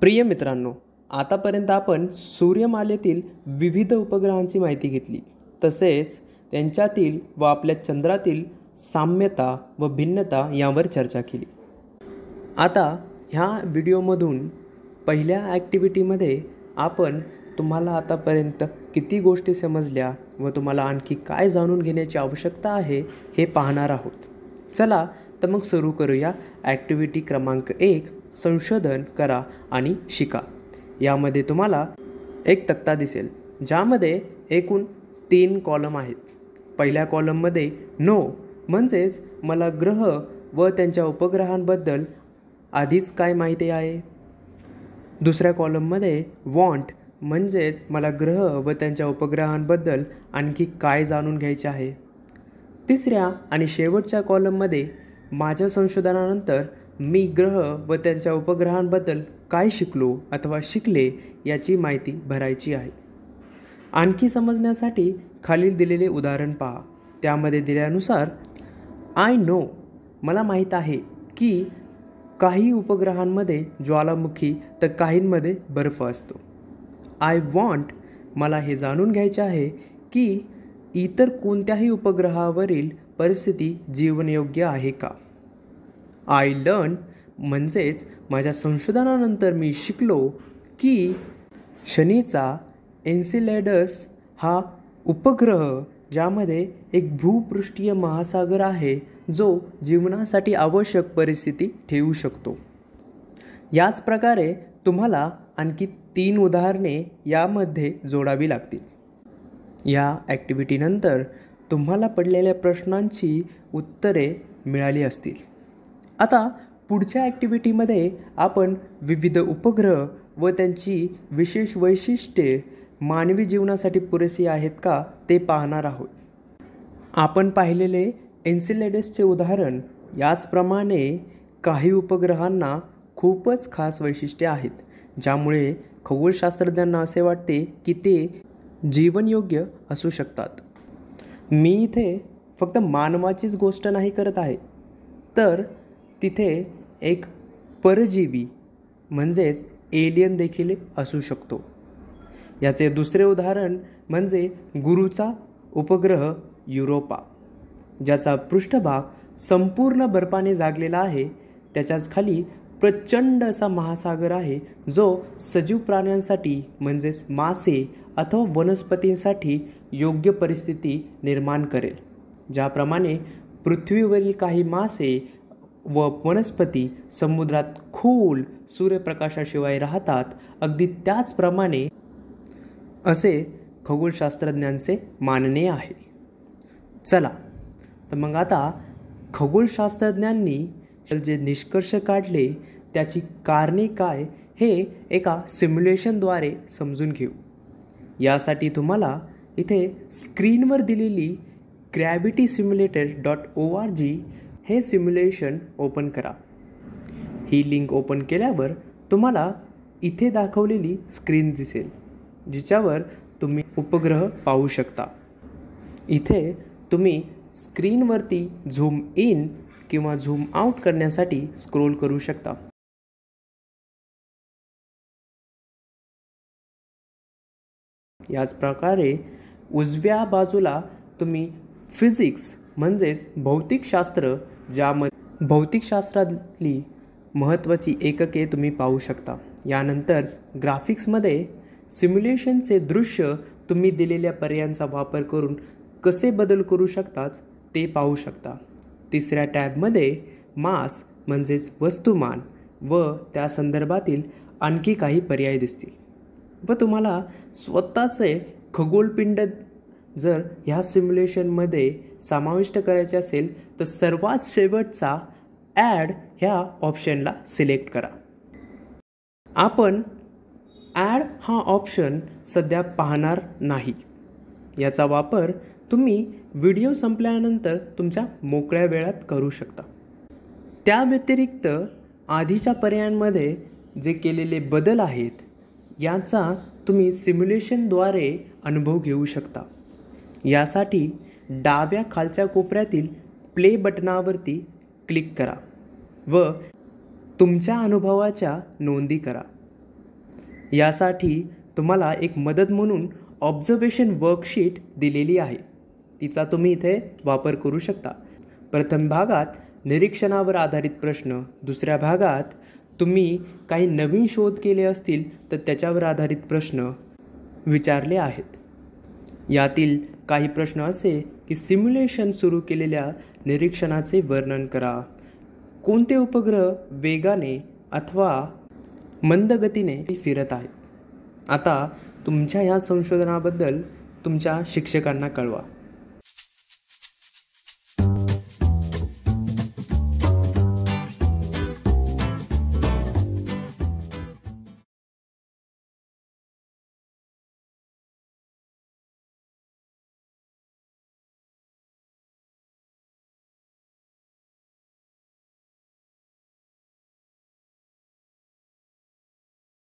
प्रिय मित्रांनो आतापर्यंत आपण सूर्यमालेतील विविध उपग्रहांची माहिती घेतली तसेच त्यांच्यातील व आपल्या चंद्रातील साम्यता व भिन्नता यावर चर्चा केली आता ह्या व्हिडिओमधून पहिल्या ॲक्टिव्हिटीमध्ये आपण तुम्हाला आतापर्यंत किती गोष्टी समजल्या व तुम्हाला आणखी काय जाणून घेण्याची आवश्यकता आहे हे पाहणार आहोत चला तर मग सुरू करूया ॲक्टिव्हिटी क्रमांक एक संशोधन करा आणि शिका यामध्ये तुम्हाला एक तक्ता दिसेल ज्यामध्ये एकूण तीन कॉलम आहेत पहिल्या कॉलममध्ये नो म्हणजेच मला ग्रह व त्यांच्या उपग्रहांबद्दल आधीच काय माहिती आहे दुसऱ्या कॉलममध्ये वॉन्ट म्हणजेच मला ग्रह व त्यांच्या उपग्रहांबद्दल आणखी काय जाणून घ्यायचे आहे तिसऱ्या आणि शेवटच्या कॉलममध्ये माझ्या संशोधनानंतर मी ग्रह व त्यांच्या उपग्रहांबद्दल काय शिकलो अथवा शिकले याची माहिती भरायची आहे आणखी समजण्यासाठी खालील दिलेले उदाहरण पहा त्यामध्ये दिल्यानुसार आय नो मला माहीत आहे की काही उपग्रहांमध्ये ज्वालामुखी तर काहींमध्ये बर्फ असतो आय वॉन्ट मला हे जाणून घ्यायचे आहे की इतर कोणत्याही उपग्रहावरील परिस्थिती जीवनयोग्य आहे का आय लर्न म्हणजेच माझ्या संशोधनानंतर मी शिकलो की शनीचा एन्सिलेडस हा उपग्रह ज्यामध्ये एक भूपृष्ठीय महासागर आहे जो जीवनासाठी आवश्यक परिस्थिती ठेवू शकतो याच प्रकारे तुम्हाला आणखी तीन उदाहरणे यामध्ये जोडावी लागतील या ॲक्टिव्हिटीनंतर तुम्हाला पडलेल्या प्रश्नांची उत्तरे मिळाली असतील आता पुढच्या ॲक्टिव्हिटीमध्ये आपण विविध उपग्रह व त्यांची विशेष वैशिष्ट्ये मानवी जीवनासाठी पुरेशी आहेत का ते पाहणार आहोत आपण पाहिलेले एन्सिलेडसचे उदाहरण याचप्रमाणे काही उपग्रहांना खूपच खास वैशिष्ट्ये आहेत ज्यामुळे खगोलशास्त्रज्ञांना असे वाटते की ते जीवनयोग्य असू शकतात मी इथे फक्त मानवाचीच गोष्ट नाही करत आहे तर तिथे एक परजीवी म्हणजेच एलियन देखील असू शकतो याचे दुसरे उदाहरण म्हणजे गुरुचा उपग्रह युरोपा ज्याचा पृष्ठभाग संपूर्ण बर्फाने जागलेला आहे त्याच्याच खाली प्रचंड असा महासागर आहे जो सजीव प्राण्यांसाठी म्हणजेच मासे अथवा वनस्पतींसाठी योग्य परिस्थिती निर्माण करेल ज्याप्रमाणे पृथ्वीवरील काही मासे व वनस्पती समुद्रात खोल सूर्यप्रकाशाशिवाय राहतात अगदी त्याचप्रमाणे असे खगोलशास्त्रज्ञांचे मानणे आहे चला तर मग आता खगोलशास्त्रज्ञांनी जे निष्कर्ष काढले त्याची कारणे काय हे एका सिम्युलेशनद्वारे समजून घेऊ यासाठी तुम्हाला इथे स्क्रीनवर दिलेली gravity simulator dot O R G हे सिम्युलेशन ओपन करा ही लिंक ओपन केल्यावर तुम्हाला इथे दाखवलेली स्क्रीन दिसेल जिच्यावर तुम्ही उपग्रह पाहू शकता इथे तुम्ही स्क्रीनवरती झूम इन किंवा झूम आउट करण्यासाठी स्क्रोल करू शकता याच प्रकारे उजव्या बाजूला तुम्ही फिजिक्स म्हणजेच भौतिकशास्त्र ज्यामध्ये भौतिकशास्त्रातली महत्त्वाची एकके तुम्ही पाहू शकता यानंतर ग्राफिक्समध्ये सिम्युलेशनचे दृश्य तुम्ही दिलेल्या पर्यायांचा वापर करून कसे बदल करू शकतात ते पाहू शकता तिसऱ्या टॅबमध्ये मास म्हणजेच वस्तुमान व त्या संदर्भातील आणखी काही पर्याय दिसतील व तुम्हाला स्वतःचे खगोलपिंड जर ह्या सिम्युलेशनमध्ये समाविष्ट करायचे असेल तर सर्वात शेवटचा ॲड ह्या ऑप्शनला सिलेक्ट करा आपण ॲड हा ऑप्शन सध्या पाहणार नाही याचा वापर तुम्ही व्हिडिओ संपल्यानंतर तुमच्या मोकळ्या वेळात करू शकता त्या व्यतिरिक्त आधीच्या पर्यायांमध्ये जे केलेले बदल आहेत याचा तुम्ही सिम्युलेशनद्वारे अनुभव घेऊ शकता यासाठी डाव्या खालच्या कोपऱ्यातील प्ले बटनावरती क्लिक करा व तुमच्या अनुभवाच्या नोंदी करा यासाठी तुम्हाला एक मदत म्हणून ऑब्झर्वेशन वर्कशीट दिलेली आहे तिचा तुम्ही इथे वापर करू शकता प्रथम भागात निरीक्षणावर आधारित प्रश्न दुसऱ्या भागात तुम्ही काही नवीन शोध केले असतील तर त्याच्यावर आधारित प्रश्न विचारले आहेत यातील काही प्रश्न असे की सिम्युलेशन सुरू केलेल्या निरीक्षणाचे वर्णन करा कोणते उपग्रह वेगाने अथवा मंदगतीने फिरत आहेत आता तुमच्या या संशोधनाबद्दल तुमच्या शिक्षकांना कळवा